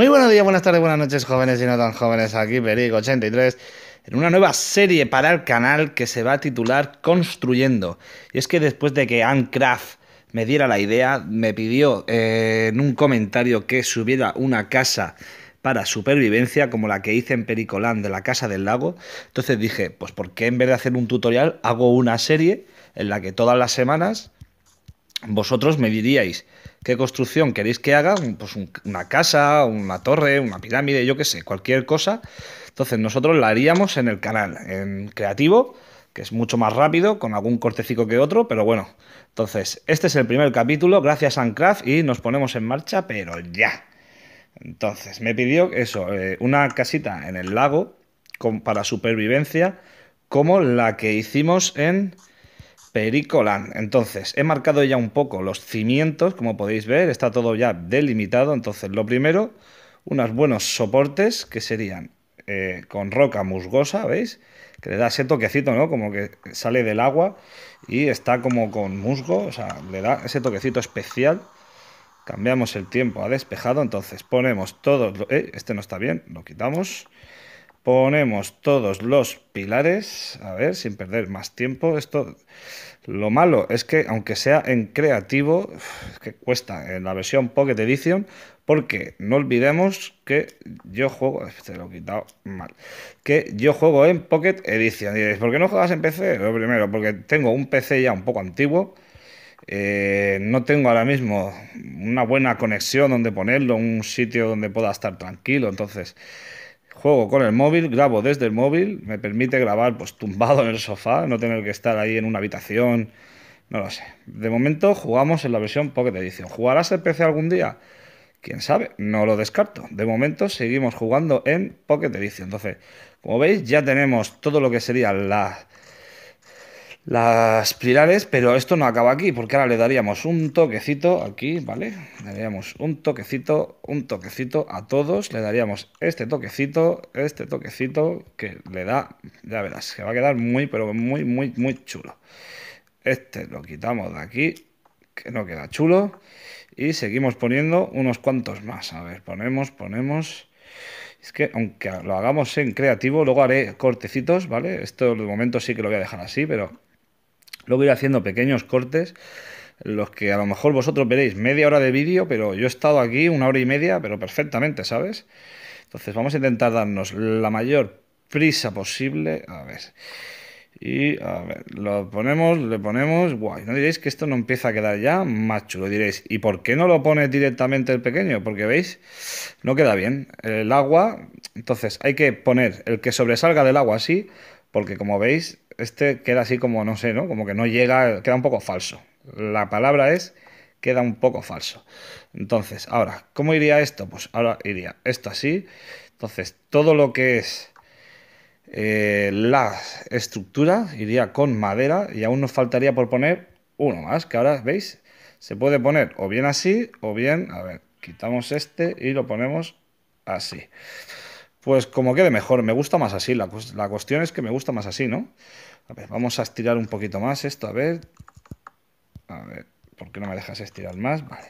Muy buenos días, buenas tardes, buenas noches, jóvenes y no tan jóvenes. Aquí Perico83 en una nueva serie para el canal que se va a titular Construyendo. Y es que después de que Anne me diera la idea, me pidió eh, en un comentario que subiera una casa para supervivencia como la que hice en Pericolán de la Casa del Lago. Entonces dije, pues ¿por qué en vez de hacer un tutorial hago una serie en la que todas las semanas vosotros me diríais qué construcción queréis que haga, pues una casa, una torre, una pirámide, yo qué sé, cualquier cosa. Entonces nosotros la haríamos en el canal, en creativo, que es mucho más rápido, con algún cortecico que otro, pero bueno. Entonces, este es el primer capítulo, gracias a Ancraft, y nos ponemos en marcha, pero ya. Entonces, me pidió eso, eh, una casita en el lago para supervivencia, como la que hicimos en Pericolan. Entonces, he marcado ya un poco los cimientos, como podéis ver, está todo ya delimitado. Entonces, lo primero, unos buenos soportes que serían eh, con roca musgosa, ¿veis? Que le da ese toquecito, ¿no? Como que sale del agua y está como con musgo, o sea, le da ese toquecito especial. Cambiamos el tiempo a despejado, entonces ponemos todo... Eh, este no está bien, lo quitamos. Ponemos todos los pilares, a ver, sin perder más tiempo. Esto, lo malo es que aunque sea en creativo, que cuesta en la versión Pocket Edition, porque no olvidemos que yo juego, se lo he quitado mal, que yo juego en Pocket Edition. ¿por qué no juegas en PC? Lo primero, porque tengo un PC ya un poco antiguo. Eh, no tengo ahora mismo una buena conexión donde ponerlo, un sitio donde pueda estar tranquilo. Entonces, juego con el móvil, grabo desde el móvil, me permite grabar pues tumbado en el sofá, no tener que estar ahí en una habitación, no lo sé. De momento jugamos en la versión Pocket Edition. ¿Jugarás el PC algún día? Quién sabe, no lo descarto. De momento seguimos jugando en Pocket Edition. Entonces, como veis, ya tenemos todo lo que sería la las pilares, pero esto no acaba aquí, porque ahora le daríamos un toquecito aquí, ¿vale? Le daríamos un toquecito, un toquecito a todos, le daríamos este toquecito, este toquecito, que le da, ya verás, que va a quedar muy, pero muy, muy, muy chulo. Este lo quitamos de aquí, que no queda chulo, y seguimos poniendo unos cuantos más. A ver, ponemos, ponemos... Es que aunque lo hagamos en creativo, luego haré cortecitos, ¿vale? Esto de momento sí que lo voy a dejar así, pero Luego ir haciendo pequeños cortes, los que a lo mejor vosotros veréis media hora de vídeo, pero yo he estado aquí una hora y media, pero perfectamente, ¿sabes? Entonces vamos a intentar darnos la mayor prisa posible. A ver. Y a ver, lo ponemos, le ponemos, guay, no diréis que esto no empieza a quedar ya más chulo, diréis, ¿y por qué no lo pone directamente el pequeño? Porque veis, no queda bien el agua, entonces hay que poner el que sobresalga del agua así, porque como veis, este queda así como, no sé, ¿no? Como que no llega, queda un poco falso. La palabra es queda un poco falso. Entonces, ahora, ¿cómo iría esto? Pues ahora iría esto así. Entonces, todo lo que es eh, la estructura iría con madera y aún nos faltaría por poner uno más, que ahora, ¿veis? Se puede poner o bien así o bien, a ver, quitamos este y lo ponemos así. Pues como quede mejor, me gusta más así. La, cuestión es que me gusta más así, ¿no? A ver, vamos a estirar un poquito más esto, a ver. A ver, ¿por qué no me dejas estirar más? Vale.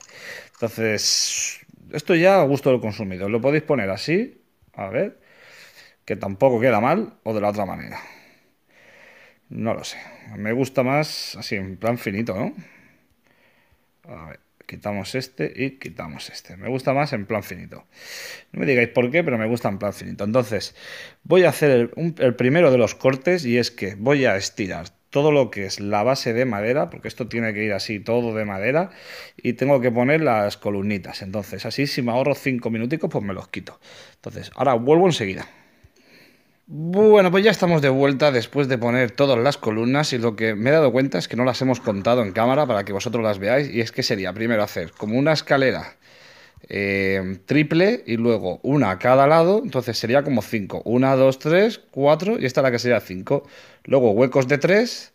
Entonces, esto ya a gusto del consumidor. Lo podéis poner así, a ver, que tampoco queda mal, o de la otra manera. No lo sé. Me gusta más así, en plan finito, ¿no? A ver. Quitamos este y quitamos este. Me gusta más en plan finito. No me digáis por qué, pero me gusta en plan finito. Entonces, voy a hacer el, primero de los cortes y es que voy a estirar todo lo que es la base de madera, porque esto tiene que ir así todo de madera, y tengo que poner las columnitas. Entonces, así si me ahorro cinco minuticos, pues me los quito. Entonces, ahora vuelvo enseguida. Bueno, pues ya estamos de vuelta después de poner todas las columnas y lo que me he dado cuenta es que no las hemos contado en cámara para que vosotros las veáis y es que sería primero hacer como una escalera eh, triple y luego una a cada lado, entonces sería como 5, 1, 2, 3, 4 y esta es la que sería 5, luego huecos de 3,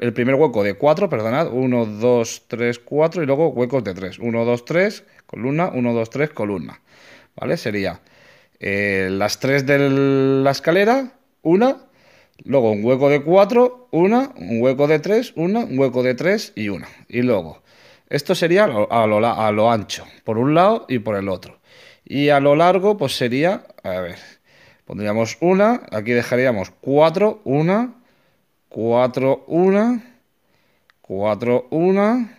el primer hueco de 4, perdonad, 1, 2, 3, 4 y luego huecos de 3, 1, 2, 3, columna, 1, 2, 3, columna, ¿vale? Sería eh, las tres de la escalera, una, luego un hueco de cuatro, una, un hueco de tres, una, un hueco de tres y una. Y luego, esto sería a lo, a lo ancho, por un lado y por el otro. Y a lo largo, pues sería, a ver, pondríamos una, aquí dejaríamos cuatro, una, cuatro, una, cuatro, una,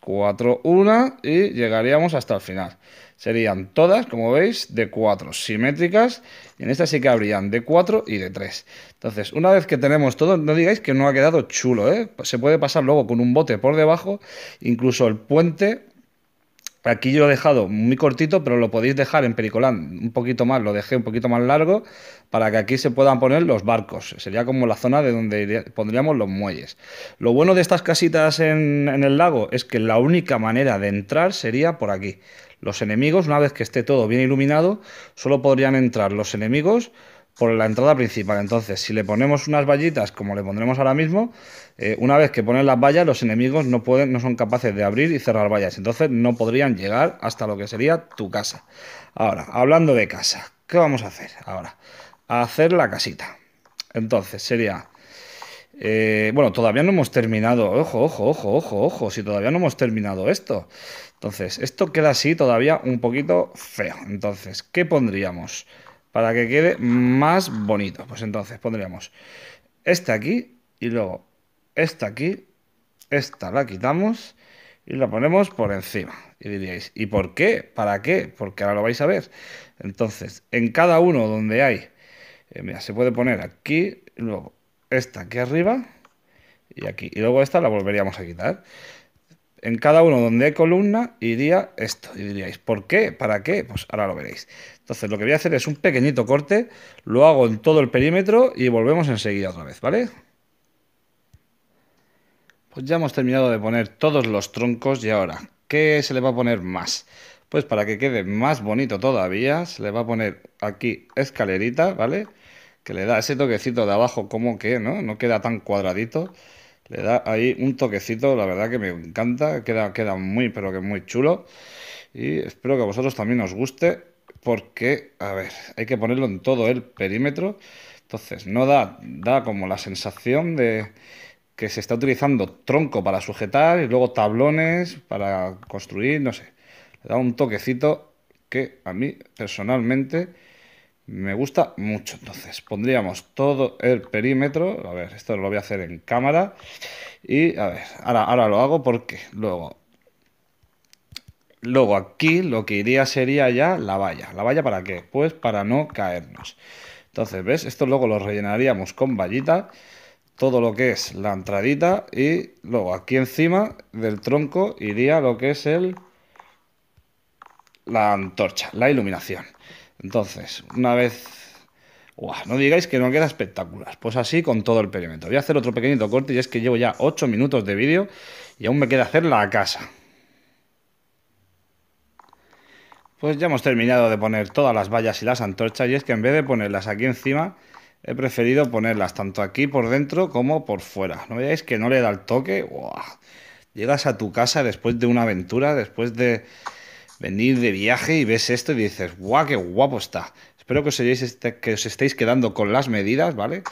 cuatro, una y llegaríamos hasta el final. Serían todas, como veis, de 4, simétricas. Y en esta sí que habrían de 4 y de 3. Entonces, una vez que tenemos todo, no digáis que no ha quedado chulo, ¿eh? Se puede pasar luego con un bote por debajo, incluso el puente Aquí yo lo he dejado muy cortito, pero lo podéis dejar en Pericolán un poquito más, lo dejé un poquito más largo para que aquí se puedan poner los barcos. Sería como la zona de donde pondríamos los muelles. Lo bueno de estas casitas en el lago es que la única manera de entrar sería por aquí. Los enemigos, una vez que esté todo bien iluminado, solo podrían entrar los enemigos por la entrada principal. Entonces, si le ponemos unas vallitas, como le pondremos ahora mismo, eh, una vez que ponen las vallas, los enemigos no pueden, no son capaces de abrir y cerrar vallas. Entonces, no podrían llegar hasta lo que sería tu casa. Ahora, hablando de casa, ¿qué vamos a hacer ahora? A hacer la casita. Entonces, sería eh, bueno, todavía no hemos terminado. Ojo, ojo, ojo, ojo, ojo. Si todavía no hemos terminado esto. Entonces, esto queda así todavía un poquito feo. Entonces, ¿qué pondríamos? Para que quede más bonito. Pues entonces pondríamos este aquí y luego esta aquí. Esta la quitamos y la ponemos por encima. Y diríais, ¿y por qué? ¿Para qué? Porque ahora lo vais a ver. Entonces, en cada uno donde hay, eh, mira, se puede poner aquí, y luego esta aquí arriba y aquí. Y luego esta la volveríamos a quitar. En cada uno donde hay columna iría esto. Y diríais, ¿por qué? ¿Para qué? Pues ahora lo veréis. Entonces lo que voy a hacer es un pequeñito corte, lo hago en todo el perímetro y volvemos enseguida otra vez, ¿vale? Pues ya hemos terminado de poner todos los troncos y ahora, ¿qué se le va a poner más? Pues para que quede más bonito todavía, se le va a poner aquí escalerita, ¿vale? que le da ese toquecito de abajo, como que, ¿no? No queda tan cuadradito. Le da ahí un toquecito, la verdad que me encanta, queda, queda muy, pero que muy chulo. Y espero que a vosotros también os guste, porque, a ver, hay que ponerlo en todo el perímetro. Entonces, no da, da como la sensación de que se está utilizando tronco para sujetar y luego tablones para construir, no sé. Le da un toquecito que a mí personalmente me gusta mucho. Entonces, pondríamos todo el perímetro. A ver, esto lo voy a hacer en cámara. Y a ver, ahora, ahora lo hago porque luego. Luego aquí lo que iría sería ya la valla. ¿La valla para qué? Pues para no caernos. Entonces, ¿ves? Esto luego lo rellenaríamos con vallita. Todo lo que es la entradita. Y luego aquí encima del tronco iría lo que es el. La antorcha, la iluminación. Entonces, una vez... no digáis que no queda espectacular. Pues así con todo el perímetro. Voy a hacer otro pequeñito corte y es que llevo ya 8 minutos de vídeo y aún me queda hacer la casa. Pues ya hemos terminado de poner todas las vallas y las antorchas y es que en vez de ponerlas aquí encima, he preferido ponerlas tanto aquí por dentro como por fuera. No veáis que no le da el toque. ¡Buah! Llegas a tu casa después de una aventura, después de venir de viaje y ves esto y dices, ¡guau, qué guapo está! Espero que os, que os estéis quedando con las medidas, ¿vale?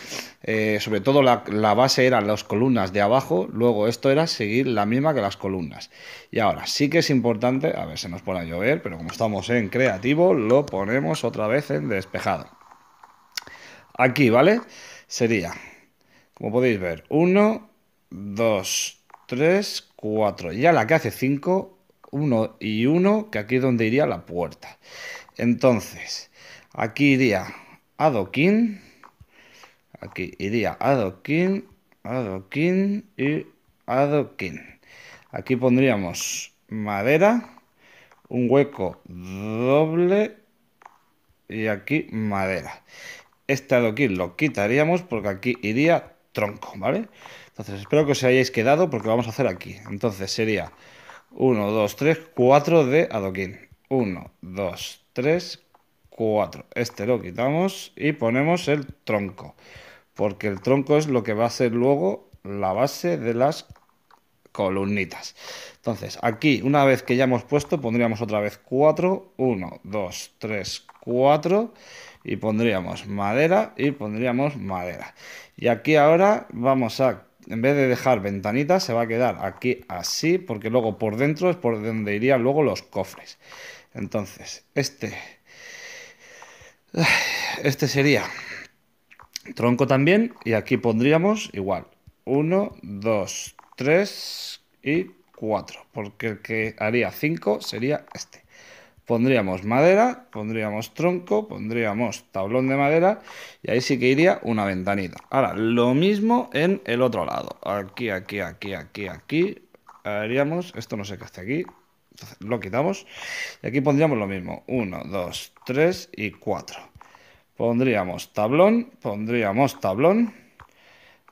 Eh, sobre todo la, la, base eran las columnas de abajo, luego esto era seguir la misma que las columnas. Y ahora sí que es importante, a ver, se nos pone a llover, pero como estamos en creativo, lo ponemos otra vez en despejado. Aquí, ¿vale? Sería, como podéis ver, 1, 2, 3, 4. Ya la que hace 5, 1 y 1, que aquí es donde iría la puerta. Entonces, aquí iría adoquín, aquí iría adoquín, adoquín y adoquín. Aquí pondríamos madera, un hueco doble y aquí madera. Este adoquín lo quitaríamos porque aquí iría tronco, ¿vale? Entonces espero que os hayáis quedado porque vamos a hacer aquí. Entonces sería 1, 2, 3, 4 de adoquín. 1, 2, 3, 4. Este lo quitamos y ponemos el tronco. Porque el tronco es lo que va a ser luego la base de las columnitas. Entonces, aquí, una vez que ya hemos puesto, pondríamos otra vez 4, 1, 2, 3, 4 y pondríamos madera y pondríamos madera. Y aquí ahora vamos a en vez de dejar ventanitas, se va a quedar aquí así, porque luego por dentro es por donde irían luego los cofres. Entonces, este... Este sería tronco también, y aquí pondríamos igual. 1, 2, 3 y 4, porque el que haría 5 sería este pondríamos madera, pondríamos tronco, pondríamos tablón de madera y ahí sí que iría una ventanita. Ahora, lo mismo en el otro lado. Aquí, aquí, aquí, aquí, aquí. Haríamos, esto no sé qué hace aquí, lo quitamos y aquí pondríamos lo mismo. 1, 2, 3 y 4. Pondríamos tablón, pondríamos tablón.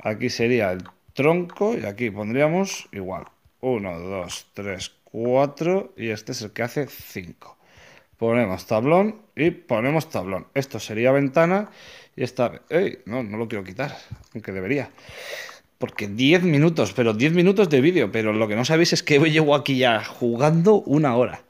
Aquí sería el tronco y aquí pondríamos igual. 1, 2, 3, 4 y este es el que hace 5 ponemos tablón y ponemos tablón. Esto sería ventana y esta... ¡Ey! No, no lo quiero quitar, aunque debería. Porque 10 minutos, pero 10 minutos de vídeo, pero lo que no sabéis es que hoy llevo aquí ya jugando una hora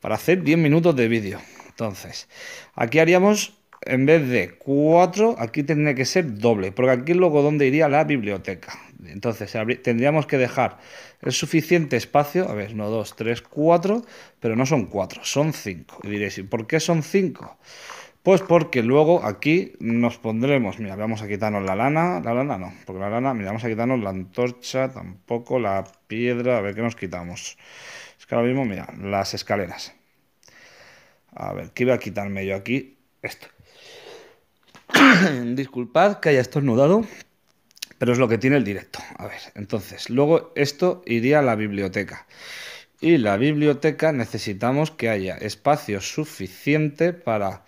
para hacer 10 minutos de vídeo. Entonces, aquí haríamos en vez de 4, aquí tendría que ser doble, porque aquí luego donde iría la biblioteca. Entonces tendríamos que dejar el suficiente espacio, a ver, no 2, 3, 4, pero no son 4, son 5. Y diréis, por qué son 5? Pues porque luego aquí nos pondremos, mira, vamos a quitarnos la lana, la lana no, porque la lana, mira, vamos a quitarnos la antorcha, tampoco la piedra, a ver qué nos quitamos. Es que ahora mismo, mira, las escaleras. A ver, ¿qué iba a quitarme yo aquí? Esto. Disculpad que haya estornudado, pero es lo que tiene el directo. A ver, entonces, luego esto iría a la biblioteca. Y la biblioteca necesitamos que haya espacio suficiente para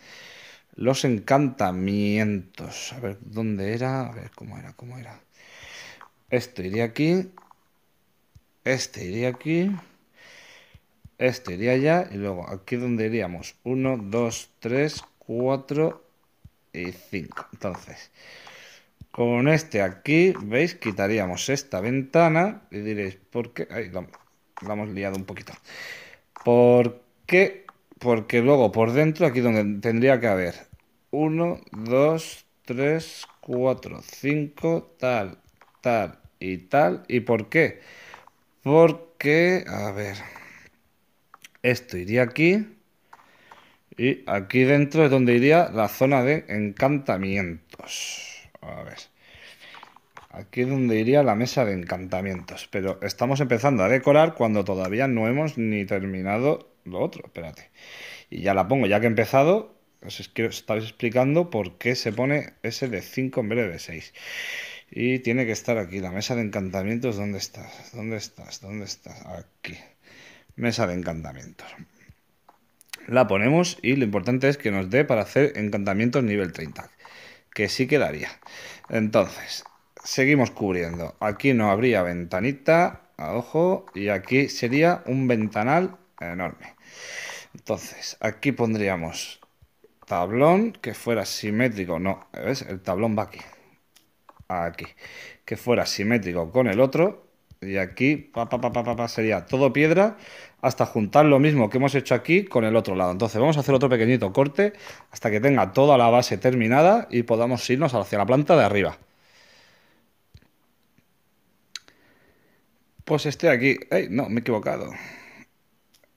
los encantamientos. A ver, ¿dónde era? A ver, ¿cómo era? ¿Cómo era? Esto iría aquí. Este iría aquí. Este iría allá. Y luego aquí donde iríamos. 1, 2, 3, 4, y 5. Entonces, con este aquí, ¿veis? Quitaríamos esta ventana y diréis, ¿por qué? Ahí lo hemos liado un poquito. ¿Por qué? Porque luego por dentro, aquí donde tendría que haber 1, 2, 3, 4, 5, tal, tal y tal. ¿Y por qué? Porque, a ver, esto iría aquí y aquí dentro es donde iría la zona de encantamientos. A ver. Aquí es donde iría la mesa de encantamientos. Pero estamos empezando a decorar cuando todavía no hemos ni terminado lo otro. Espérate. Y ya la pongo, ya que he empezado, os quiero estar explicando por qué se pone ese de 5 en vez de 6. Y tiene que estar aquí, la mesa de encantamientos. ¿Dónde estás? ¿Dónde estás? ¿Dónde estás? Aquí. Mesa de encantamientos la ponemos y lo importante es que nos dé para hacer encantamientos nivel 30, que sí quedaría. Entonces, seguimos cubriendo. Aquí no habría ventanita, a ojo, y aquí sería un ventanal enorme. Entonces, aquí pondríamos tablón que fuera simétrico, no, ¿ves? El tablón va aquí, aquí, que fuera simétrico con el otro, y aquí pa, pa, pa, sería todo piedra hasta juntar lo mismo que hemos hecho aquí con el otro lado. Entonces vamos a hacer otro pequeñito corte hasta que tenga toda la base terminada y podamos irnos hacia la planta de arriba. Pues estoy aquí. ¡Ey! No, me he equivocado.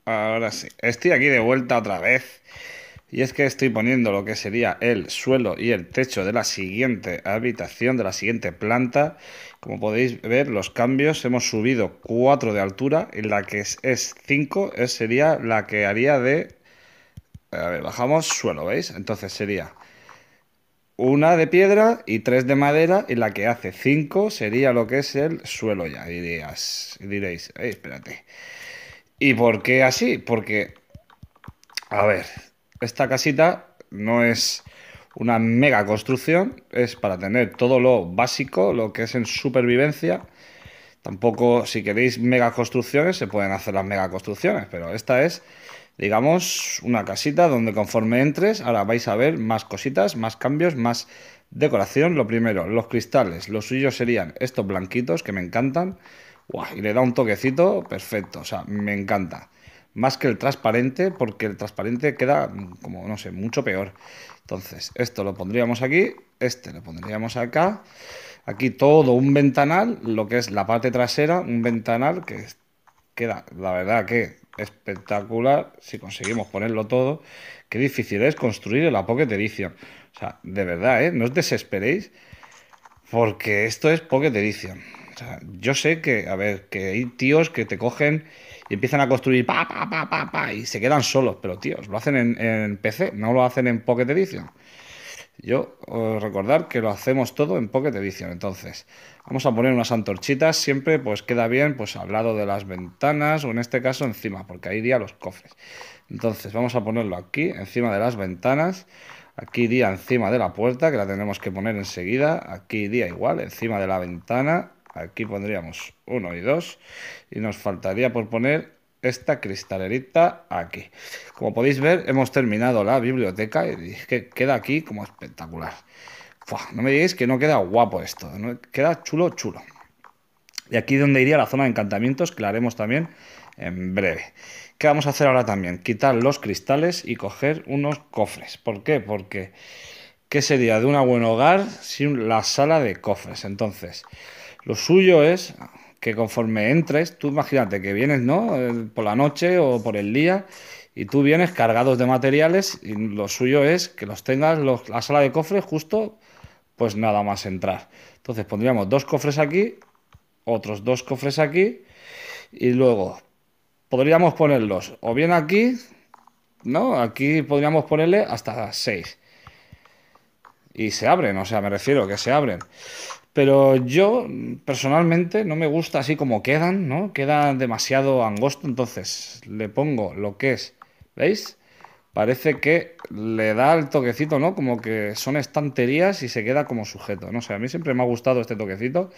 Ahora sí. Estoy aquí de vuelta otra vez. Y es que estoy poniendo lo que sería el suelo y el techo de la siguiente habitación, de la siguiente planta. Como podéis ver, los cambios, hemos subido 4 de altura, y la que es 5 es, sería la que haría de... A ver, bajamos suelo, ¿veis? Entonces sería una de piedra y tres de madera, y la que hace 5 sería lo que es el suelo ya, dirías, diréis, eh, espérate. ¿Y por qué así? Porque, a ver, esta casita no es una mega construcción, es para tener todo lo básico, lo que es en supervivencia. Tampoco, si queréis mega construcciones, se pueden hacer las mega construcciones, pero esta es, digamos, una casita donde conforme entres, ahora vais a ver más cositas, más cambios, más decoración. Lo primero, los cristales, los suyos serían estos blanquitos que me encantan. y le da un toquecito perfecto, o sea, me encanta más que el transparente, porque el transparente queda mm, como, no sé, mucho peor. Entonces, esto lo pondríamos aquí, este lo pondríamos acá, aquí todo un ventanal, lo que es la parte trasera, un ventanal que queda, la verdad que espectacular, si conseguimos ponerlo todo, qué difícil es construir la Pocket Edition. O sea, de verdad, ¿eh? no os desesperéis, porque esto es Pocket Edition yo sé que, a ver, que hay tíos que te cogen y empiezan a construir pa, pa, pa, y se quedan solos, pero tíos, lo hacen en, PC, no lo hacen en Pocket Edition. Yo recordar que lo hacemos todo en Pocket Edition, entonces vamos a poner unas antorchitas, siempre pues queda bien pues al lado de las ventanas o en este caso encima, porque ahí irían los cofres. Entonces vamos a ponerlo aquí, encima de las ventanas, aquí iría encima de la puerta, que la tenemos que poner enseguida, aquí iría igual, encima de la ventana, Aquí pondríamos uno y dos Y nos faltaría por poner esta cristalerita aquí. Como podéis ver, hemos terminado la biblioteca y queda aquí como espectacular. no me digáis que no queda guapo esto, queda chulo, chulo. Y aquí donde iría la zona de encantamientos, que la haremos también en breve. ¿Qué vamos a hacer ahora también? Quitar los cristales y coger unos cofres. ¿Por qué? Porque ¿qué sería de un buen hogar sin la sala de cofres? Entonces, lo suyo es que conforme entres, tú imagínate que vienes, ¿no? Por la noche o por el día y tú vienes cargados de materiales y lo suyo es que los tengas la sala de cofres justo pues nada más entrar. Entonces pondríamos dos cofres aquí, otros dos cofres aquí y luego podríamos ponerlos o bien aquí, ¿no? Aquí podríamos ponerle hasta seis. Y se abren, o sea, me refiero que se abren. Pero yo personalmente no me gusta así como quedan, ¿no? Queda demasiado angosto, entonces le pongo lo que es, ¿veis? Parece que le da el toquecito, ¿no? Como que son estanterías y se queda como sujeto, no sé, a mí siempre me ha gustado este toquecito.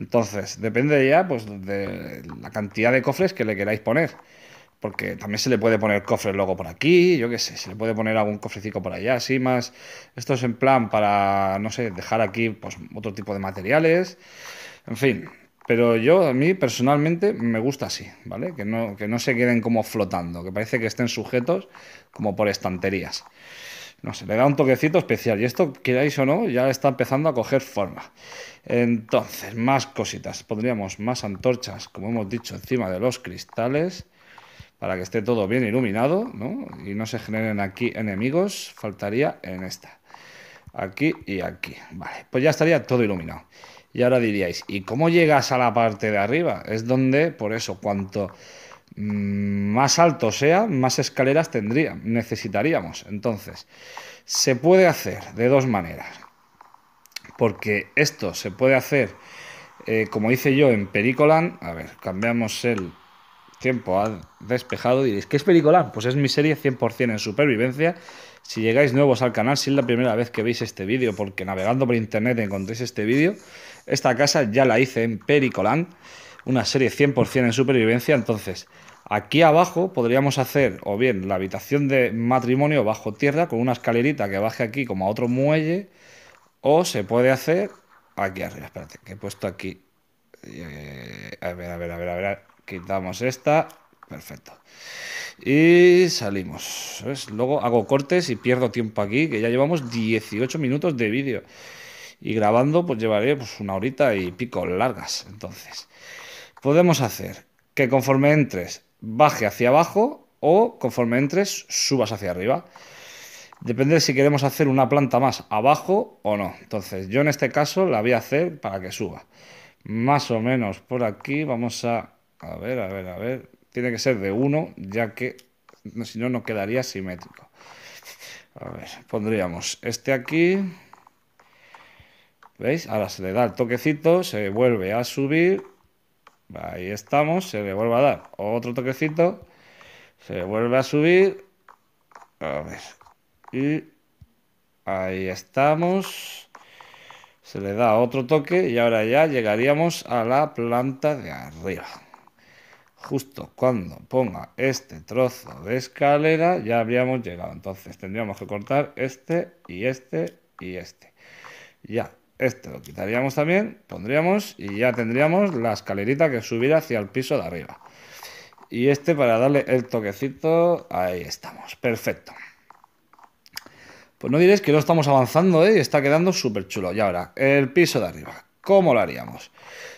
Entonces, depende ya pues de la cantidad de cofres que le queráis poner. Porque también se le puede poner cofres luego por aquí, yo qué sé, se le puede poner algún cofrecito por allá, así más. Esto es en plan para, no sé, dejar aquí pues, otro tipo de materiales. En fin, pero yo, a mí personalmente, me gusta así, ¿vale? Que no, que no se queden como flotando, que parece que estén sujetos como por estanterías. No sé, le da un toquecito especial. Y esto, queráis o no, ya está empezando a coger forma. Entonces, más cositas. Pondríamos más antorchas, como hemos dicho, encima de los cristales para que esté todo bien iluminado ¿no? y no se generen aquí enemigos, faltaría en esta. Aquí y aquí. Vale, pues ya estaría todo iluminado. Y ahora diríais, ¿y cómo llegas a la parte de arriba? Es donde, por eso, cuanto mm, más alto sea, más escaleras tendría, necesitaríamos. Entonces, se puede hacer de dos maneras. Porque esto se puede hacer, eh, como hice yo en Pericolan, a ver, cambiamos el tiempo ha despejado y diréis, ¿qué es pericolán? Pues es mi serie 100% en supervivencia. Si llegáis nuevos al canal, si es la primera vez que veis este vídeo, porque navegando por internet encontréis este vídeo, esta casa ya la hice en Pericolán, una serie 100% en supervivencia, entonces... Aquí abajo podríamos hacer o bien la habitación de matrimonio bajo tierra con una escalerita que baje aquí como a otro muelle o se puede hacer aquí arriba. Espérate, que he puesto aquí. Eh, a ver, a ver, a ver, a ver. Quitamos esta. Perfecto. Y salimos. Luego hago cortes y pierdo tiempo aquí, que ya llevamos 18 minutos de vídeo. Y grabando, pues llevaré pues, una horita y pico largas. Entonces, podemos hacer que conforme entres, baje hacia abajo o conforme entres, subas hacia arriba. Depende si queremos hacer una planta más abajo o no. Entonces, yo en este caso la voy a hacer para que suba. Más o menos por aquí vamos a a ver, a ver, a ver. Tiene que ser de uno, ya que si no, no quedaría simétrico. A ver, pondríamos este aquí. ¿Veis? Ahora se le da el toquecito, se vuelve a subir. Ahí estamos, se le vuelve a dar otro toquecito. Se vuelve a subir. A ver. Y ahí estamos. Se le da otro toque y ahora ya llegaríamos a la planta de arriba justo cuando ponga este trozo de escalera ya habríamos llegado. Entonces tendríamos que cortar este y este y este. Ya, este lo quitaríamos también, pondríamos y ya tendríamos la escalerita que subir hacia el piso de arriba. Y este para darle el toquecito, ahí estamos, perfecto. Pues no diréis que no estamos avanzando, ¿eh? y está quedando súper chulo. Y ahora, el piso de arriba. ¿Cómo lo haríamos?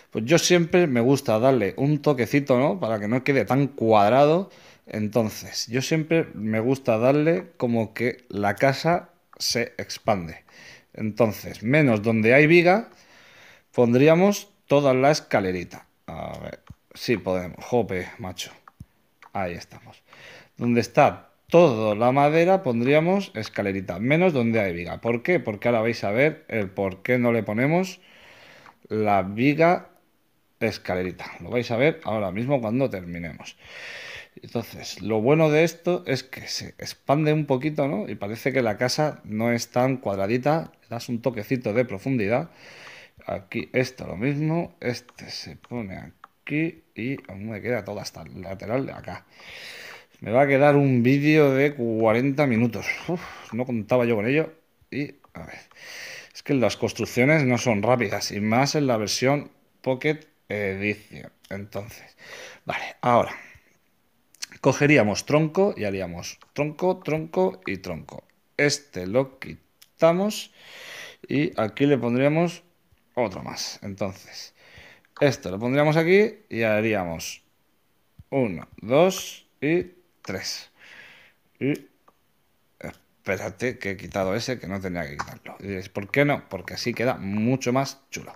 Pues yo siempre me gusta darle un toquecito, ¿no? Para que no quede tan cuadrado. Entonces, yo siempre me gusta darle como que la casa se expande. Entonces, menos donde hay viga, pondríamos toda la escalerita. A ver, sí podemos. Jope, macho. Ahí estamos. Donde está toda la madera pondríamos escalerita, menos donde hay viga. ¿Por qué? Porque ahora vais a ver el por qué no le ponemos la viga escalerita. Lo vais a ver ahora mismo cuando terminemos. Entonces, lo bueno de esto es que se expande un poquito, ¿no? Y parece que la casa no es tan cuadradita, le das un toquecito de profundidad. Aquí esto lo mismo, este se pone aquí y aún me queda toda el lateral de acá. Me va a quedar un vídeo de 40 minutos. no contaba yo con ello. Y a ver es que las construcciones no son rápidas y más en la versión Pocket Edition. Entonces, vale, ahora cogeríamos tronco y haríamos tronco, tronco y tronco. Este lo quitamos y aquí le pondríamos otro más. Entonces, esto lo pondríamos aquí y haríamos uno, dos y tres. Y espérate, que he quitado ese que no tenía que quitarlo. Y diréis, ¿por qué no? Porque así queda mucho más chulo.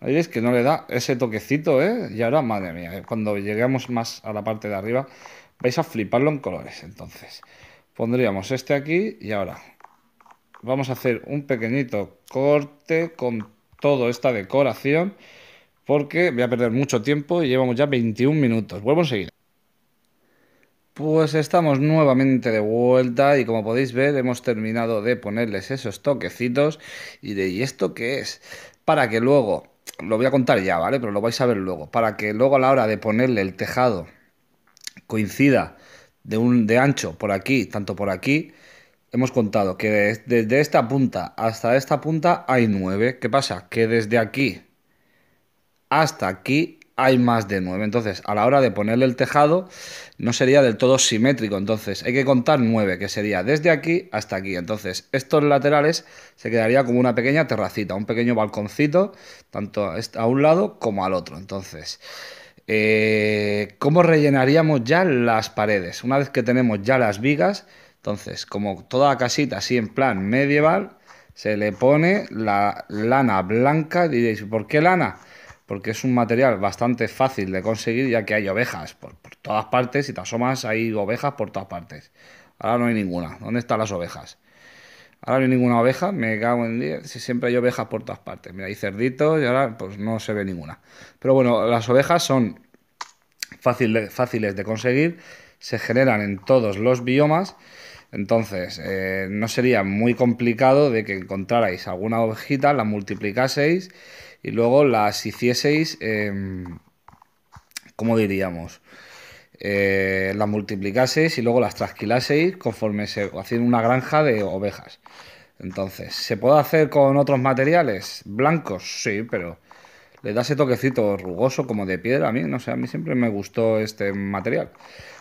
No diréis que no le da ese toquecito, ¿eh? Y ahora, madre mía, eh, cuando lleguemos más a la parte de arriba, vais a fliparlo en colores. Entonces, pondríamos este aquí y ahora vamos a hacer un pequeñito corte con toda esta decoración porque voy a perder mucho tiempo y llevamos ya 21 minutos. Vuelvo enseguida. Pues estamos nuevamente de vuelta y como podéis ver hemos terminado de ponerles esos toquecitos y de ¿y esto qué es? Para que luego, lo voy a contar ya, ¿vale? Pero lo vais a ver luego, para que luego a la hora de ponerle el tejado coincida de, un, de ancho por aquí, tanto por aquí, hemos contado que desde, esta punta hasta esta punta hay nueve ¿Qué pasa? Que desde aquí hasta aquí hay más de 9. Entonces, a la hora de ponerle el tejado, no sería del todo simétrico. Entonces, hay que contar nueve, que sería desde aquí hasta aquí. Entonces, estos laterales se quedaría como una pequeña terracita, un pequeño balconcito, tanto a un lado como al otro. Entonces, eh, ¿cómo rellenaríamos ya las paredes? Una vez que tenemos ya las vigas, entonces, como toda casita así en plan medieval, se le pone la lana blanca. Diréis, ¿por qué lana? porque es un material bastante fácil de conseguir ya que hay ovejas por, todas partes, si te asomas hay ovejas por todas partes. Ahora no hay ninguna. ¿Dónde están las ovejas? Ahora no hay ninguna oveja, me cago en 10. Si siempre hay ovejas por todas partes. Mira, hay cerditos y ahora pues no se ve ninguna. Pero bueno, las ovejas son fáciles de conseguir, se generan en todos los biomas entonces, eh, no sería muy complicado de que encontrarais alguna ovejita, la multiplicaseis y luego las hicieseis, eh, ¿cómo diríamos? Eh, las multiplicaseis y luego las trasquilaseis conforme se haciendo una granja de ovejas. Entonces, ¿se puede hacer con otros materiales? Blancos, sí, pero le da ese toquecito rugoso como de piedra a mí, no sé, a mí siempre me gustó este material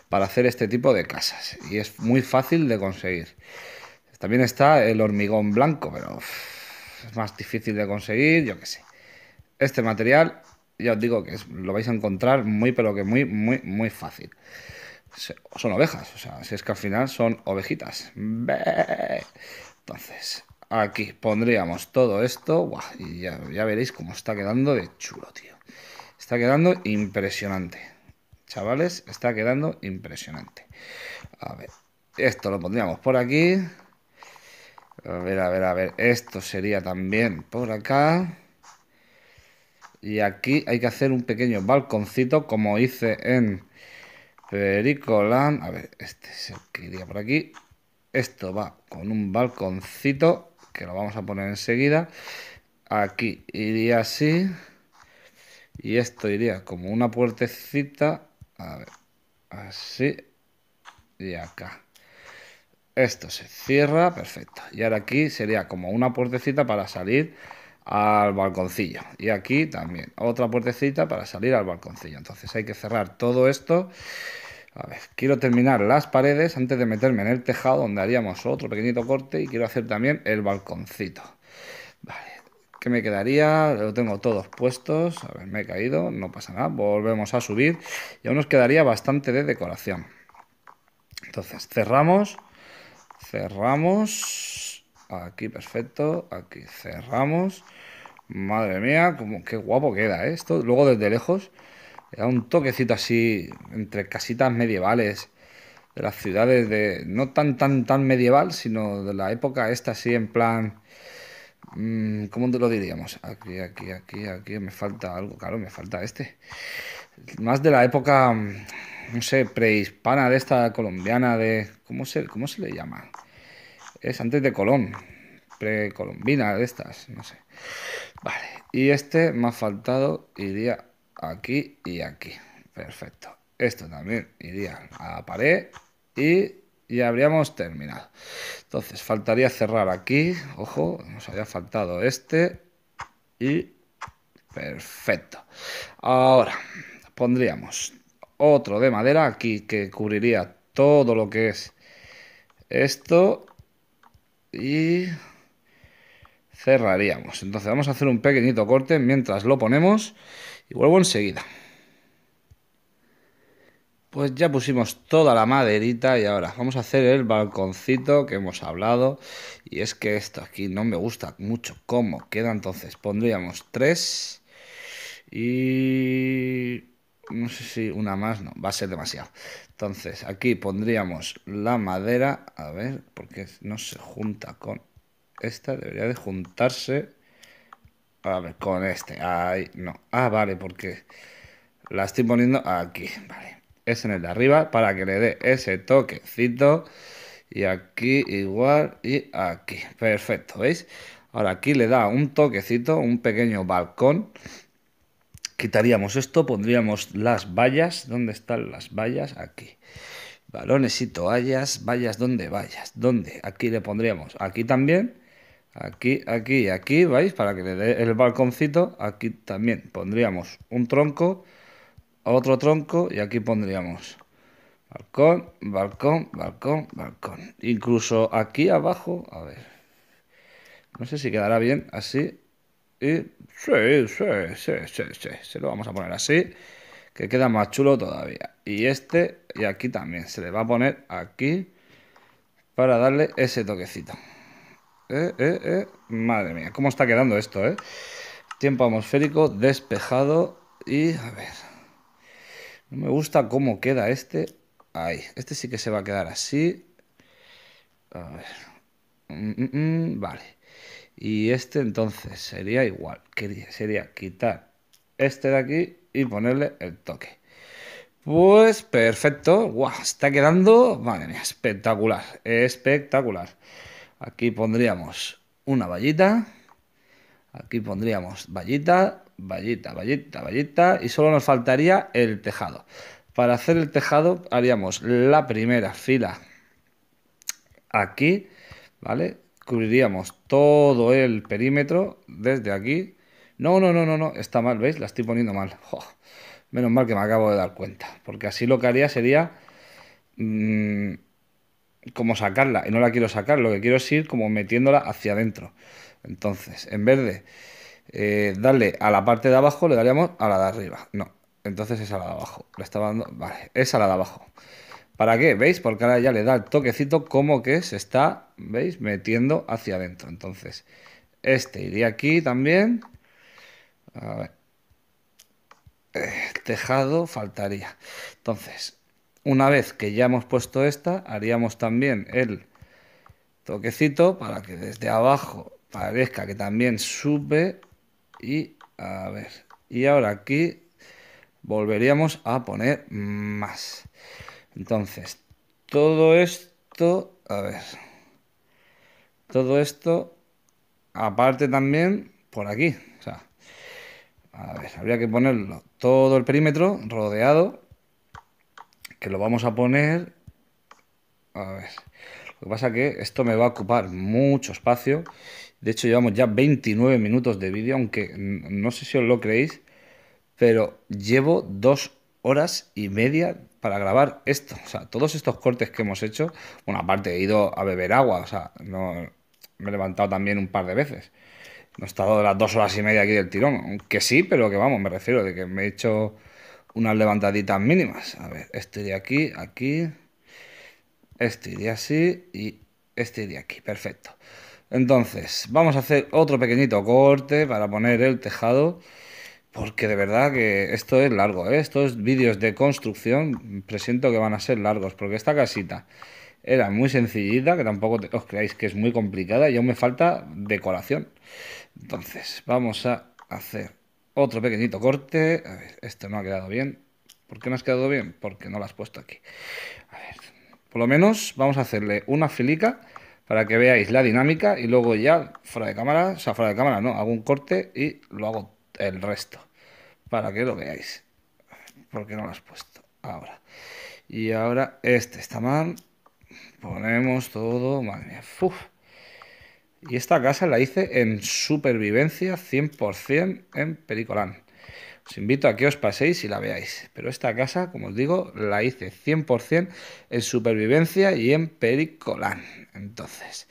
para hacer este tipo de casas y es muy fácil de conseguir. También está el hormigón blanco, pero es más difícil de conseguir, yo qué sé. Este material, ya os digo que lo vais a encontrar muy, pero que muy, muy, muy fácil. Son ovejas, o sea, si es que al final son ovejitas. Entonces, aquí pondríamos todo esto y ya, ya veréis cómo está quedando de chulo, tío. Está quedando impresionante. Chavales, está quedando impresionante. A ver, esto lo pondríamos por aquí. A ver, a ver, a ver. Esto sería también por acá. Y aquí hay que hacer un pequeño balconcito como hice en Pericolan. A ver, este es iría por aquí. Esto va con un balconcito que lo vamos a poner enseguida. Aquí iría así. Y esto iría como una puertecita a ver, así y acá. Esto se cierra, perfecto. Y ahora aquí sería como una puertecita para salir al balconcillo. Y aquí también otra puertecita para salir al balconcillo. Entonces hay que cerrar todo esto. A ver, quiero terminar las paredes antes de meterme en el tejado donde haríamos otro pequeñito corte y quiero hacer también el balconcito. Vale, ¿Qué me quedaría? Lo tengo todos puestos. A ver, me he caído, no pasa nada. Volvemos a subir. Y aún nos quedaría bastante de decoración. Entonces, cerramos. Cerramos. Aquí, perfecto. Aquí, cerramos. Madre mía, como, qué guapo queda ¿eh? esto. Luego desde lejos da un toquecito así entre casitas medievales de las ciudades de... No tan, tan, tan medieval, sino de la época esta así en plan Mm, ¿Cómo lo diríamos? Aquí, aquí, aquí, aquí me falta algo, claro, me falta este. Más de la época, mm, no sé, prehispana de esta colombiana de... ¿Cómo se, cómo se le llama? Es antes de Colón, precolombina de estas, no sé. Vale, y este me ha faltado, iría aquí y aquí. Perfecto. Esto también iría a la pared y y habríamos terminado. Entonces, faltaría cerrar aquí. Ojo, nos había faltado este. Y perfecto. Ahora, pondríamos otro de madera aquí que cubriría todo lo que es esto. Y cerraríamos. Entonces vamos a hacer un pequeñito corte mientras lo ponemos. Y vuelvo enseguida. Pues ya pusimos toda la maderita y ahora vamos a hacer el balconcito que hemos hablado. Y es que esto aquí no me gusta mucho cómo queda, entonces pondríamos tres y... no sé si una más, no, va a ser demasiado. Entonces aquí pondríamos la madera, a ver, porque no se junta con esta, debería de juntarse, a ver, con este, ahí, no, ah, vale, porque la estoy poniendo aquí, vale es en el de arriba para que le dé ese toquecito. Y aquí igual y aquí. Perfecto, ¿veis? Ahora aquí le da un toquecito, un pequeño balcón. Quitaríamos esto, pondríamos las vallas. ¿Dónde están las vallas? Aquí. Balones y toallas, vallas, ¿dónde vallas? ¿Dónde? Aquí le pondríamos, aquí también. Aquí, aquí, y aquí, ¿veis? Para que le dé el balconcito. Aquí también pondríamos un tronco otro tronco y aquí pondríamos balcón, balcón, balcón, balcón. Incluso aquí abajo, a ver, no sé si quedará bien así. Y sí, sí, sí, sí, sí, se lo vamos a poner así, que queda más chulo todavía. Y este, y aquí también, se le va a poner aquí para darle ese toquecito. Eh, eh, eh, madre mía, cómo está quedando esto, ¿eh? Tiempo atmosférico, despejado y a ver, no me gusta cómo queda este. Ahí, este sí que se va a quedar así. Mm, mm, mm, vale. Y este entonces sería igual. Sería quitar este de aquí y ponerle el toque. Pues perfecto. está quedando, madre espectacular. Espectacular. Aquí pondríamos una vallita. Aquí pondríamos vallita vallita, vallita, vallita y solo nos faltaría el tejado. Para hacer el tejado haríamos la primera fila aquí, ¿vale? Cubriríamos todo el perímetro desde aquí. No, no, no, no, no, está mal, ¿veis? La estoy poniendo mal. menos mal que me acabo de dar cuenta, porque así lo que haría sería mm, como sacarla, y no la quiero sacar, lo que quiero es ir como metiéndola hacia adentro. Entonces, en verde de eh, darle a la parte de abajo, le daríamos a la de arriba. No, entonces es a la de abajo. Le estaba dando, vale, es a la de abajo. ¿Para qué? ¿Veis? Porque ahora ya le da el toquecito como que se está, ¿veis? Metiendo hacia adentro. Entonces, este iría aquí también. A ver. tejado faltaría. Entonces, una vez que ya hemos puesto esta, haríamos también el toquecito para que desde abajo parezca que también sube y a ver. Y ahora aquí volveríamos a poner más. Entonces, todo esto, a ver. Todo esto, aparte también por aquí. habría que ponerlo todo el perímetro rodeado, que lo vamos a poner, a ver lo que pasa que esto me va a ocupar mucho espacio. De hecho, llevamos ya 29 minutos de vídeo, aunque no sé si os lo creéis, pero llevo dos horas y media para grabar esto. O sea, todos estos cortes que hemos hecho, bueno, aparte he ido a beber agua, o sea, no, me he levantado también un par de veces. No he estado las dos horas y media aquí del tirón, aunque sí, pero que vamos, me refiero de que me he hecho unas levantaditas mínimas. A ver, estoy de aquí, aquí, este iría así y este iría aquí, perfecto. Entonces, vamos a hacer otro pequeñito corte para poner el tejado, porque de verdad que esto es largo, ¿eh? estos vídeos de construcción presiento que van a ser largos, porque esta casita era muy sencillita, que tampoco os creáis que es muy complicada y aún me falta decoración. Entonces, vamos a hacer otro pequeñito corte. A ver, esto no ha quedado bien. ¿Por qué no has quedado bien? Porque no lo has puesto aquí. A ver, lo menos vamos a hacerle una filica para que veáis la dinámica y luego ya fuera de cámara, o sea, fuera de cámara no, hago un corte y lo hago el resto para que lo veáis. Porque no lo has puesto ahora. Y ahora este está mal. Ponemos todo, madre mía, Y esta casa la hice en supervivencia 100% en Pericolán. Os invito a que os paséis y la veáis. Pero esta casa, como os digo, la hice 100% en supervivencia y en pericolán. Entonces,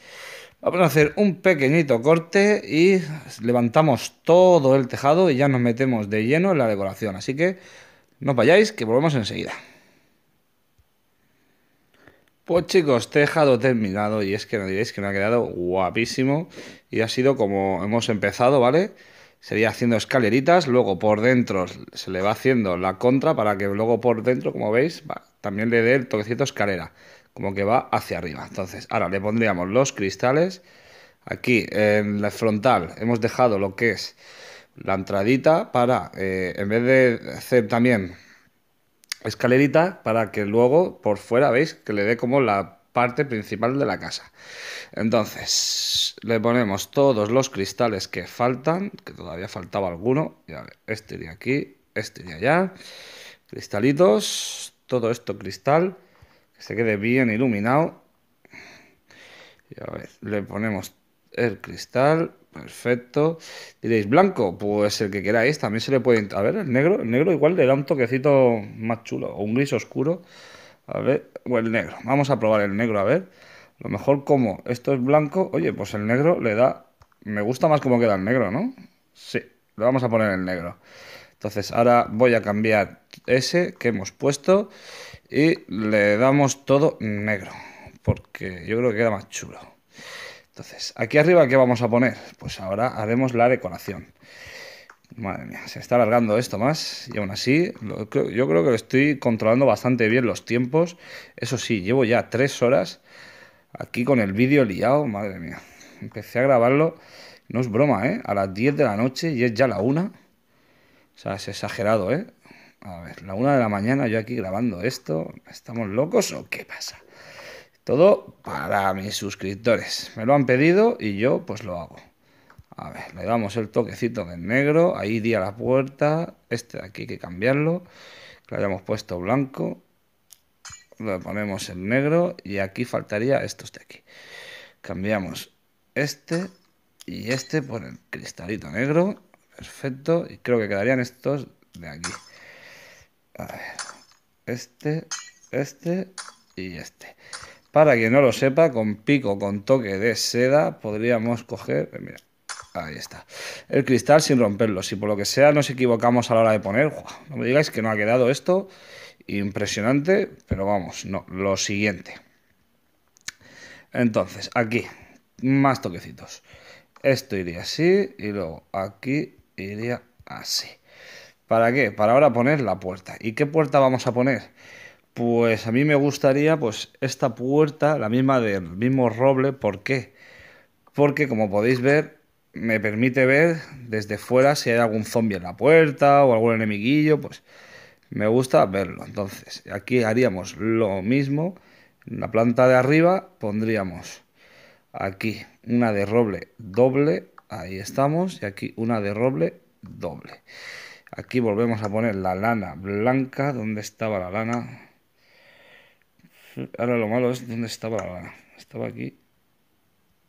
vamos a hacer un pequeñito corte y levantamos todo el tejado y ya nos metemos de lleno en la decoración. Así que no vayáis, que volvemos enseguida. Pues chicos, tejado terminado y es que no diréis que me ha quedado guapísimo y ha sido como hemos empezado, ¿vale? vale sería haciendo escaleritas, luego por dentro se le va haciendo la contra para que luego por dentro, como veis, también le dé el toquecito escalera, como que va hacia arriba. Entonces, ahora le pondríamos los cristales. Aquí en la frontal hemos dejado lo que es la entradita para, eh, en vez de hacer también escalerita, para que luego por fuera, veis, que le dé como la parte principal de la casa. Entonces, le ponemos todos los cristales que faltan, que todavía faltaba alguno. este de aquí, este de allá. Cristalitos, todo esto cristal, que se quede bien iluminado. Y le ponemos el cristal, perfecto. Diréis, blanco, pues el que queráis, también se le puede... A ver, el negro, el negro igual le da un toquecito más chulo, o un gris oscuro. A ver, o el negro. Vamos a probar el negro, a ver. lo mejor como esto es blanco, oye, pues el negro le da... Me gusta más cómo queda el negro, ¿no? Sí, lo vamos a poner el negro. Entonces ahora voy a cambiar ese que hemos puesto y le damos todo negro, porque yo creo que queda más chulo. Entonces, aquí arriba, ¿qué vamos a poner? Pues ahora haremos la decoración. Madre mía, se está alargando esto más y aún así yo creo que estoy controlando bastante bien los tiempos. Eso sí, llevo ya tres horas aquí con el vídeo liado, madre mía. Empecé a grabarlo, no es broma, ¿eh? A las 10 de la noche y es ya la una. O sea, es exagerado, ¿eh? A ver, la una de la mañana yo aquí grabando esto, ¿estamos locos o qué pasa? Todo para mis suscriptores. Me lo han pedido y yo pues lo hago. A ver, le damos el toquecito de negro, ahí día la puerta, este de aquí hay que cambiarlo, lo hayamos puesto blanco, lo ponemos en negro y aquí faltaría estos de aquí. Cambiamos este y este por el cristalito negro, perfecto, y creo que quedarían estos de aquí. A ver, este, este y este. Para quien no lo sepa, con pico, con toque de seda, podríamos coger, mira, Ahí está. El cristal sin romperlo. Si por lo que sea nos equivocamos a la hora de poner, no me digáis que no ha quedado esto impresionante, pero vamos, no, lo siguiente. Entonces, aquí, más toquecitos. Esto iría así y luego aquí iría así. ¿Para qué? Para ahora poner la puerta. ¿Y qué puerta vamos a poner? Pues a mí me gustaría pues esta puerta, la misma del mismo roble, ¿por qué? Porque como podéis ver, me permite ver desde fuera si hay algún zombie en la puerta o algún enemiguillo, pues me gusta verlo. Entonces, aquí haríamos lo mismo. En la planta de arriba pondríamos aquí una de roble doble, ahí estamos, y aquí una de roble doble. Aquí volvemos a poner la lana blanca, ¿dónde estaba la lana? Ahora lo malo es dónde estaba la lana. Estaba aquí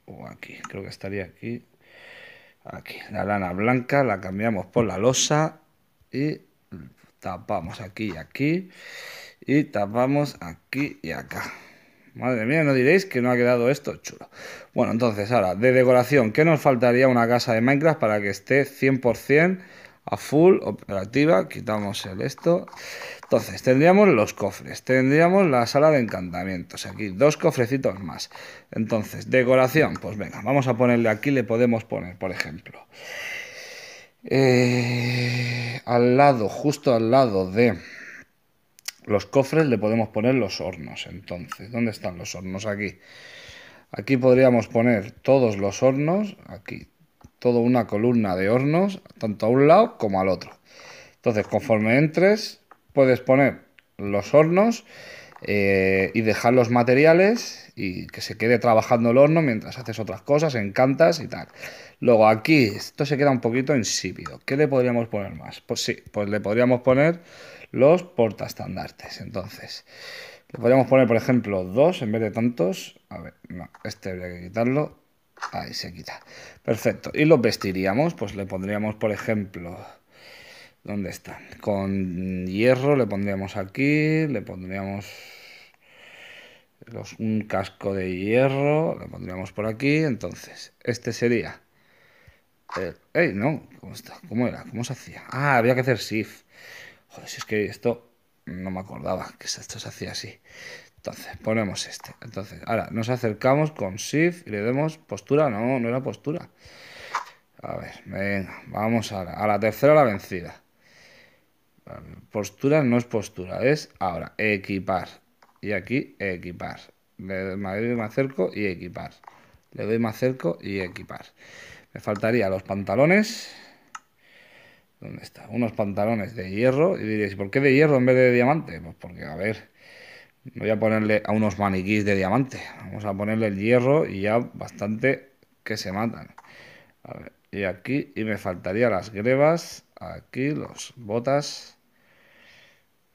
o aquí, creo que estaría aquí Aquí, la lana blanca la cambiamos por la losa y tapamos aquí y aquí. Y tapamos aquí y acá. Madre mía, no diréis que no ha quedado esto chulo. Bueno, entonces ahora, de decoración, ¿qué nos faltaría una casa de Minecraft para que esté 100% a full operativa? Quitamos el esto. Entonces, tendríamos los cofres, tendríamos la sala de encantamientos, aquí dos cofrecitos más. Entonces, decoración, pues venga, vamos a ponerle aquí, le podemos poner, por ejemplo, eh, al lado, justo al lado de los cofres, le podemos poner los hornos. Entonces, ¿dónde están los hornos? Aquí. Aquí podríamos poner todos los hornos, aquí, toda una columna de hornos, tanto a un lado como al otro. Entonces, conforme entres, puedes poner los hornos eh, y dejar los materiales y que se quede trabajando el horno mientras haces otras cosas, encantas y tal. Luego aquí esto se queda un poquito insípido. ¿Qué le podríamos poner más? Pues sí, pues le podríamos poner los portaestandartes. Entonces, le podríamos poner, por ejemplo, dos en vez de tantos. A ver, no, este habría que quitarlo. Ahí se quita. Perfecto. Y los vestiríamos, pues le pondríamos, por ejemplo, ¿Dónde está? Con hierro le pondríamos aquí, le pondríamos un casco de hierro, le pondríamos por aquí. Entonces, este sería... Eh, ¡Ey, no! ¿Cómo, está? ¿Cómo era? ¿Cómo se hacía? Ah, había que hacer shift. Joder, si es que esto no me acordaba que esto se hacía así. Entonces, ponemos este. Entonces, ahora nos acercamos con shift y le demos postura. No, no era postura. A ver, venga, vamos a la, a la tercera la vencida. Postura no es postura, es ahora, equipar. Y aquí, equipar. Le doy más cerco y equipar. Le doy más cerco y equipar. Me faltaría los pantalones. ¿Dónde está? Unos pantalones de hierro. Y diréis, ¿por qué de hierro en vez de diamante? Pues porque, a ver, voy a ponerle a unos maniquís de diamante. Vamos a ponerle el hierro y ya bastante que se matan. y aquí, y me faltaría las grebas, aquí, los botas.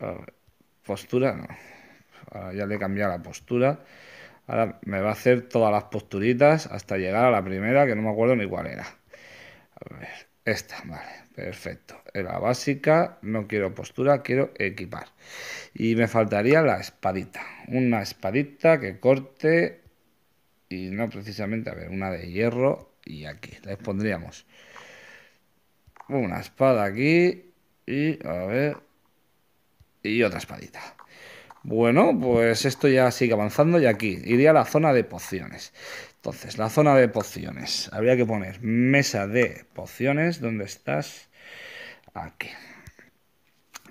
Eh, postura, no. ya le he cambiado la postura. Ahora me va a hacer todas las posturitas hasta llegar a la primera, que no me acuerdo ni cuál era. A ver, esta, vale, perfecto. La básica, no quiero postura, quiero equipar. Y me faltaría la espadita. Una espadita que corte y no precisamente, a ver, una de hierro y aquí. Les pondríamos una espada aquí y a ver, y otra espadita. Bueno, pues esto ya sigue avanzando y aquí iría a la zona de pociones. Entonces, la zona de pociones. Habría que poner mesa de pociones. ¿Dónde estás? Aquí.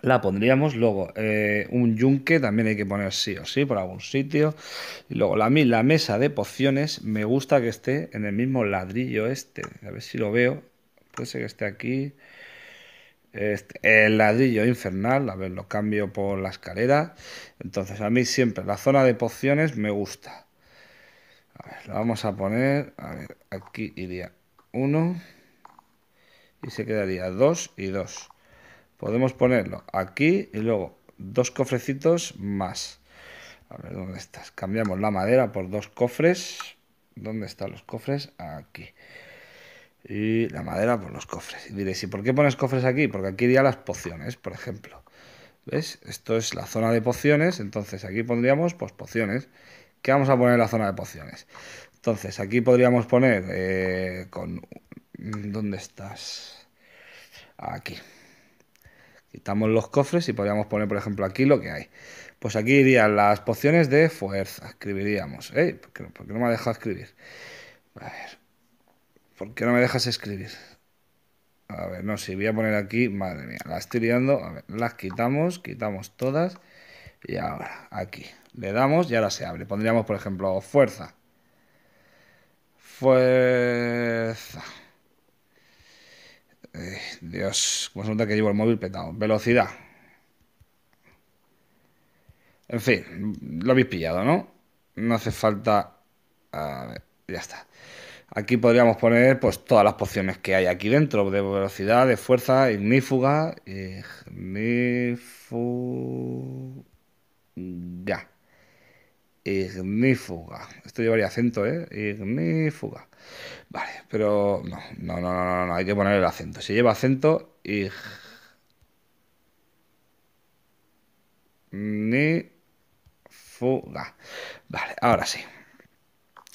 La pondríamos luego eh, un yunque, también hay que poner sí o sí por algún sitio. Y luego la, la mesa de pociones, me gusta que esté en el mismo ladrillo este. A ver si lo veo. Puede ser que esté aquí el ladrillo infernal, a ver, lo cambio por la escalera. Entonces, a mí siempre la zona de pociones me gusta. A ver, lo vamos a poner. aquí iría uno. Y se quedaría dos y dos. Podemos ponerlo aquí y luego dos cofrecitos más. A ver, ¿dónde estás? Cambiamos la madera por dos cofres. ¿Dónde están los cofres? Aquí y la madera por pues, los cofres. Y diréis, ¿y por qué pones cofres aquí? Porque aquí iría las pociones, por ejemplo. ¿Ves? Esto es la zona de pociones, entonces aquí pondríamos pues pociones. ¿Qué vamos a poner en la zona de pociones? Entonces, aquí podríamos poner eh, con... ¿Dónde estás? Aquí. Quitamos los cofres y podríamos poner, por ejemplo, aquí lo que hay. Pues aquí irían las pociones de fuerza. Escribiríamos. ¿eh? ¿Por, qué, no me ha dejado escribir? A ver, ¿Por qué no me dejas escribir? A ver, no, si voy a poner aquí, madre mía, la estoy liando. A ver, las quitamos, quitamos todas. Y ahora, aquí, le damos y ahora se abre. Pondríamos, por ejemplo, fuerza. Fuerza. Eh, Dios, como pues se que llevo el móvil petado. Velocidad. En fin, lo habéis pillado, ¿no? No hace falta... A ver, ya está. Aquí podríamos poner pues todas las pociones que hay aquí dentro, de velocidad, de fuerza, ignífuga, ignífuga, ignífuga. Esto llevaría acento, ¿eh? Ignífuga. Vale, pero no, no, no, no, no, hay que poner el acento. Si lleva acento, ignífuga, Vale, ahora sí.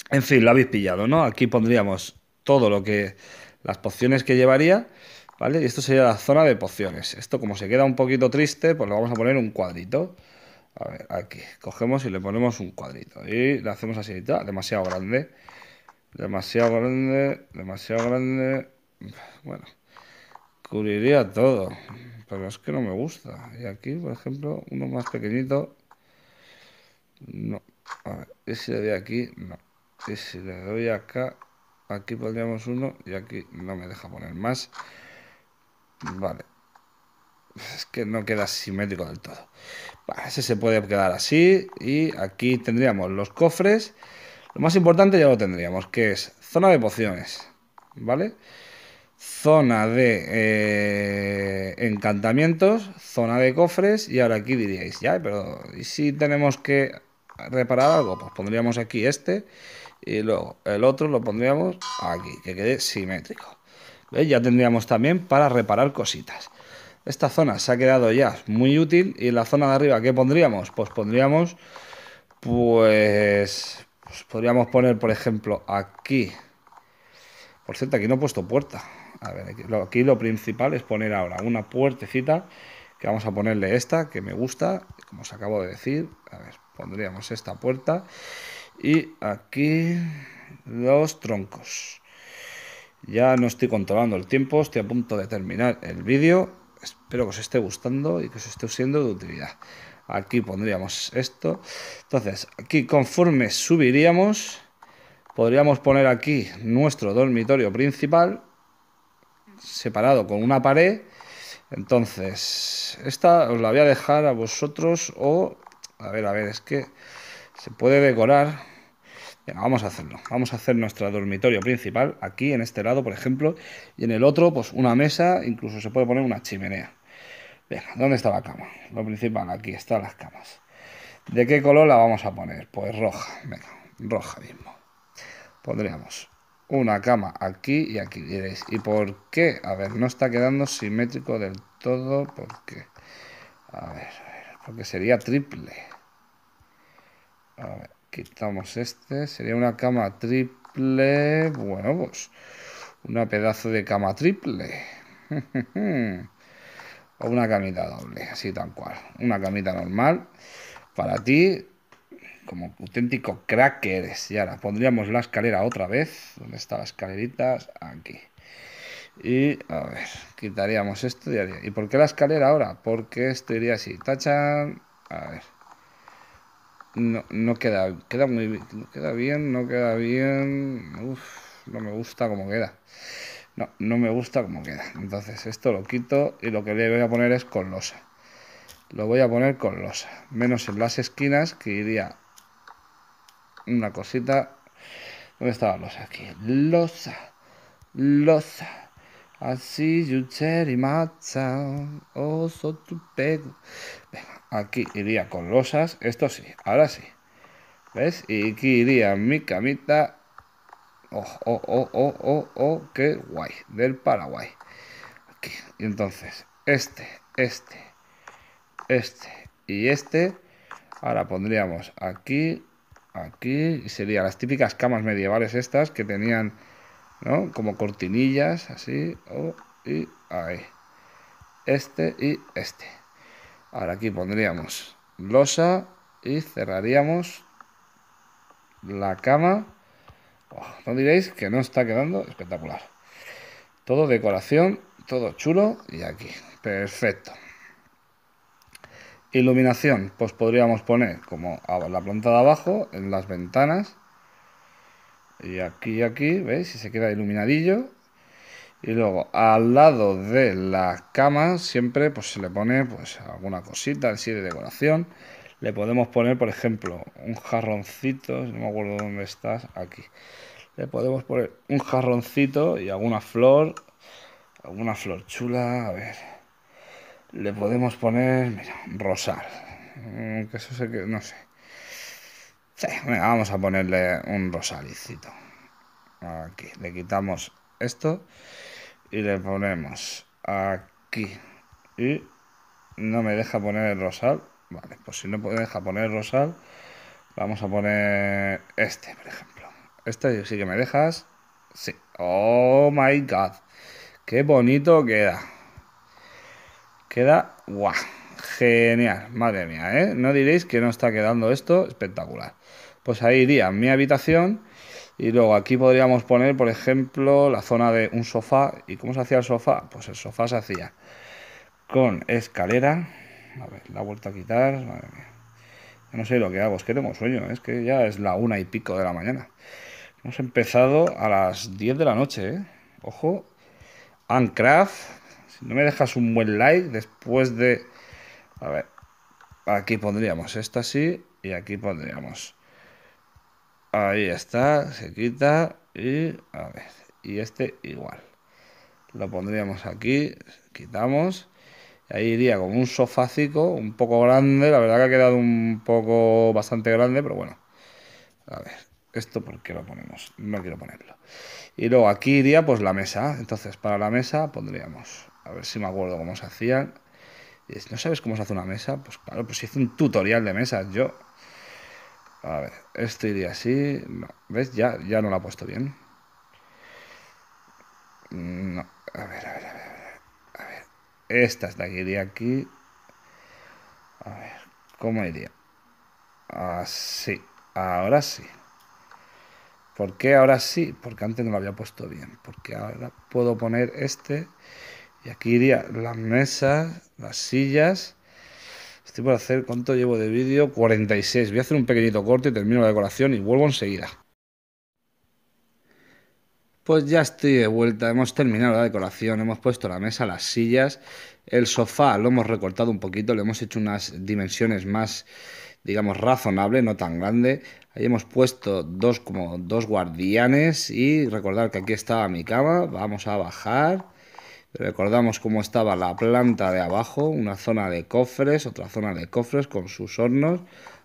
En fin, lo habéis pillado, ¿no? Aquí pondríamos todo lo que. las pociones que llevaría, ¿vale? Y esto sería la zona de pociones. Esto, como se queda un poquito triste, pues le vamos a poner un cuadrito. A ver, aquí. Cogemos y le ponemos un cuadrito. Y le hacemos así, demasiado grande. Demasiado grande, demasiado grande. Bueno, cubriría todo. Pero es que no me gusta. Y aquí, por ejemplo, uno más pequeñito. No. A ver, ese de aquí, no si, si le doy acá, aquí pondríamos uno y aquí no me deja poner más. Vale. Es que no queda simétrico del todo. ese se puede quedar así y aquí tendríamos los cofres. Lo más importante ya lo tendríamos, que es zona de pociones, ¿vale? Zona de eh, encantamientos, zona de cofres y ahora aquí diríais, ya, pero si tenemos que reparar algo? Pues pondríamos aquí este y luego el otro lo pondríamos aquí, que quede simétrico. Ya tendríamos también para reparar cositas. Esta zona se ha quedado ya muy útil y la zona de arriba, ¿qué pondríamos? Pues pondríamos, pues, pues, podríamos poner, por ejemplo, aquí. Por cierto, aquí no he puesto puerta. A ver, aquí lo, aquí lo principal es poner ahora una puertecita, que vamos a ponerle esta, que me gusta, como os acabo de decir. A ver, pondríamos esta puerta. Y aquí los troncos. Ya no estoy controlando el tiempo, estoy a punto de terminar el vídeo. Espero que os esté gustando y que os esté siendo de utilidad. Aquí pondríamos esto. Entonces, aquí conforme subiríamos, podríamos poner aquí nuestro dormitorio principal, separado con una pared. Entonces, esta os la voy a dejar a vosotros o... A ver, a ver, es que se puede decorar. Venga, vamos a hacerlo. Vamos a hacer nuestro dormitorio principal aquí, en este lado, por ejemplo. Y en el otro, pues una mesa, incluso se puede poner una chimenea. Venga, ¿dónde está la cama? Lo principal, aquí están las camas. ¿De qué color la vamos a poner? Pues roja, venga, roja mismo. Pondríamos una cama aquí y aquí. ¿y por qué? A ver, no está quedando simétrico del todo, porque... A a ver, porque sería triple quitamos este. Sería una cama triple. Bueno, pues una pedazo de cama triple. o una camita doble, así tan cual. Una camita normal para ti, como auténtico crack Y ahora pondríamos la escalera otra vez. donde está la escalerita Aquí. Y a ver, quitaríamos esto y haría. ¿Y por qué la escalera ahora? Porque esto iría así. Tachan. A ver no, no queda, queda muy bien, no queda bien, no queda bien, no me gusta como queda. No, no me gusta como queda. Entonces esto lo quito y lo que le voy a poner es con losa. Lo voy a poner con losa, menos en las esquinas que iría una cosita. ¿Dónde estaba losa? Aquí. Losa, losa. Así, yucher y matcha. Oso tu pego. Aquí iría con losas. Esto sí, ahora sí. ¿Ves? Y aquí iría mi camita. Oh, oh, oh, oh, oh, qué guay. Del Paraguay. Aquí. Y entonces, este, este, este y este. Ahora pondríamos aquí, aquí. Y serían las típicas camas medievales estas que tenían, ¿no? Como cortinillas, así. y ahí. Este y este. Ahora aquí pondríamos losa y cerraríamos la cama. Oh, no diréis que no está quedando espectacular. Todo decoración, todo chulo y aquí. Perfecto. Iluminación, pues podríamos poner como la planta de abajo, en las ventanas. Y aquí, aquí, ¿veis? Si se queda iluminadillo. Y luego al lado de la cama siempre pues, se le pone pues, alguna cosita así de decoración. Le podemos poner, por ejemplo, un jarroncito, no me acuerdo dónde estás, aquí. Le podemos poner un jarroncito y alguna flor, alguna flor chula, a ver. Le podemos poner, mira, rosal. Que eso sé que, no sé. vamos a ponerle un rosalicito. Aquí, le quitamos esto y le ponemos aquí y no me deja poner el rosal vale pues si no me deja poner el rosal vamos a poner este por ejemplo este sí que me dejas sí oh my god qué bonito queda queda guau genial madre mía ¿eh? no diréis que no está quedando esto espectacular pues ahí iría mi habitación y luego aquí podríamos poner, por ejemplo, la zona de un sofá. ¿Y cómo se hacía el sofá? Pues el sofá se hacía con escalera. A ver, la vuelta a quitar. no sé lo que hago, es que tengo sueño. Es que ya es la una y pico de la mañana. Hemos empezado a las 10 de la noche, ¿eh? Ojo. Uncraft. Si no me dejas un buen like después de... A ver. Aquí pondríamos esta así y aquí pondríamos Ahí está, se quita y a ver, y este igual. Lo pondríamos aquí, quitamos. Ahí iría con un sofácico, un poco grande, la verdad que ha quedado un poco bastante grande, pero bueno. A ver, esto por qué lo ponemos, no quiero ponerlo. Y luego aquí iría pues la mesa, entonces para la mesa pondríamos, a ver si me acuerdo cómo se hacían. ¿No sabes cómo se hace una mesa? Pues claro, pues hice un tutorial de mesas yo. A ver, esto iría así. No. ¿Ves? Ya, ya no lo ha puesto bien. No. A ver, a ver, a ver. A ver. Estas de aquí iría aquí. A ver, ¿cómo iría? Así. Ahora sí. ¿Por qué ahora sí? Porque antes no lo había puesto bien. Porque ahora puedo poner este. Y aquí iría la mesa, las sillas por hacer, ¿cuánto llevo de vídeo? 46. Voy a hacer un pequeñito corte, termino la decoración y vuelvo enseguida. Pues ya estoy de vuelta, hemos terminado la decoración, hemos puesto la mesa, las sillas, el sofá lo hemos recortado un poquito, le hemos hecho unas dimensiones más, digamos, razonables, no tan grande. Ahí hemos puesto dos como dos guardianes y recordar que aquí estaba mi cama, vamos a bajar Recordamos cómo estaba la planta de abajo, una zona de cofres, otra zona de cofres con sus hornos.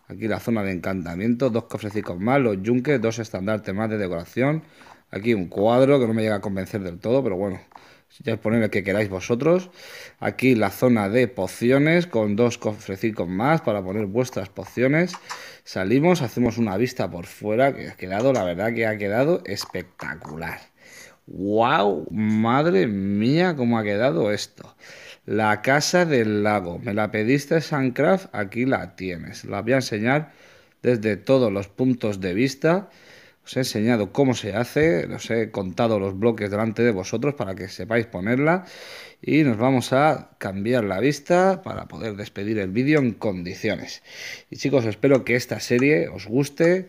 Aquí la zona de encantamiento, dos cofrecitos más, los yunques, dos estandartes más de decoración. Aquí un cuadro que no me llega a convencer del todo, pero bueno, si ya poner el que queráis vosotros. Aquí la zona de pociones con dos cofrecitos más para poner vuestras pociones. Salimos, hacemos una vista por fuera que ha quedado, la verdad que ha quedado espectacular. ¡Wow! Madre mía, cómo ha quedado esto. La casa del lago. Me la pediste Sancraft, aquí la tienes. La voy a enseñar desde todos los puntos de vista. Os he enseñado cómo se hace, os he contado los bloques delante de vosotros para que sepáis ponerla y nos vamos a cambiar la vista para poder despedir el vídeo en condiciones. Y chicos, espero que esta serie os guste,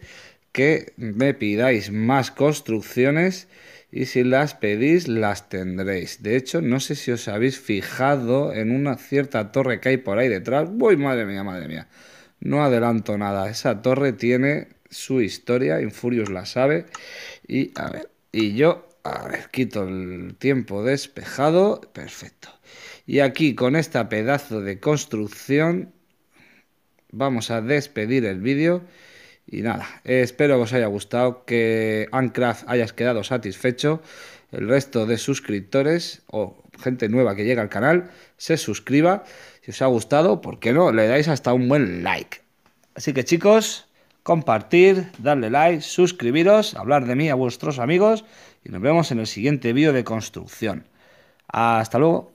que me pidáis más construcciones y si las pedís, las tendréis. De hecho, no sé si os habéis fijado en una cierta torre que hay por ahí detrás. ¡Uy, madre mía, madre mía! No adelanto nada. Esa torre tiene su historia, Infurius la sabe. Y a ver, y yo, a ver, quito el tiempo despejado. Perfecto. Y aquí, con esta pedazo de construcción, vamos a despedir el vídeo. Y nada, espero que os haya gustado, que Ancraft hayas quedado satisfecho. El resto de suscriptores o gente nueva que llega al canal se suscriba. Si os ha gustado, ¿por qué no? Le dais hasta un buen like. Así que chicos, compartir, darle like, suscribiros, hablar de mí a vuestros amigos y nos vemos en el siguiente vídeo de construcción. Hasta luego.